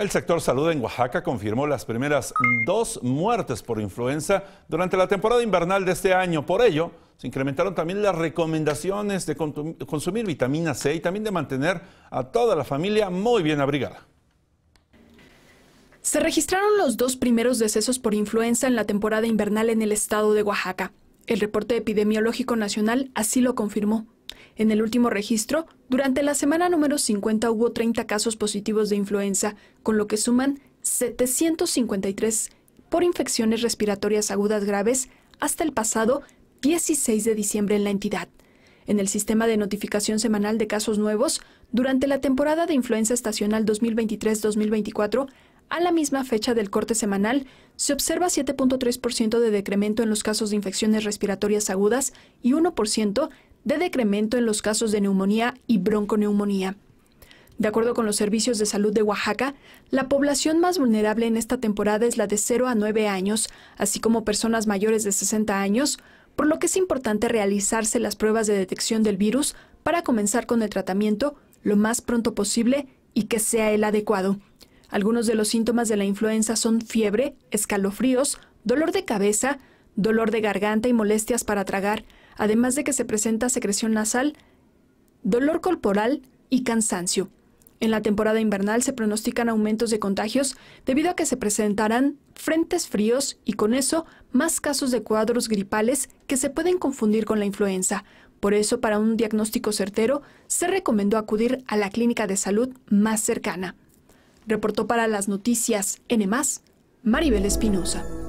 El sector salud en Oaxaca confirmó las primeras dos muertes por influenza durante la temporada invernal de este año. Por ello, se incrementaron también las recomendaciones de consumir vitamina C y también de mantener a toda la familia muy bien abrigada. Se registraron los dos primeros decesos por influenza en la temporada invernal en el estado de Oaxaca. El reporte epidemiológico nacional así lo confirmó. En el último registro, durante la semana número 50 hubo 30 casos positivos de influenza, con lo que suman 753 por infecciones respiratorias agudas graves hasta el pasado 16 de diciembre en la entidad. En el sistema de notificación semanal de casos nuevos, durante la temporada de influenza estacional 2023-2024, a la misma fecha del corte semanal, se observa 7.3% de decremento en los casos de infecciones respiratorias agudas y 1% de decremento en los casos de neumonía y bronconeumonía. De acuerdo con los servicios de salud de Oaxaca, la población más vulnerable en esta temporada es la de 0 a 9 años, así como personas mayores de 60 años, por lo que es importante realizarse las pruebas de detección del virus para comenzar con el tratamiento lo más pronto posible y que sea el adecuado. Algunos de los síntomas de la influenza son fiebre, escalofríos, dolor de cabeza, dolor de garganta y molestias para tragar, además de que se presenta secreción nasal, dolor corporal y cansancio. En la temporada invernal se pronostican aumentos de contagios debido a que se presentarán frentes fríos y con eso más casos de cuadros gripales que se pueden confundir con la influenza. Por eso, para un diagnóstico certero, se recomendó acudir a la clínica de salud más cercana. Reportó para las noticias N, Maribel Espinosa.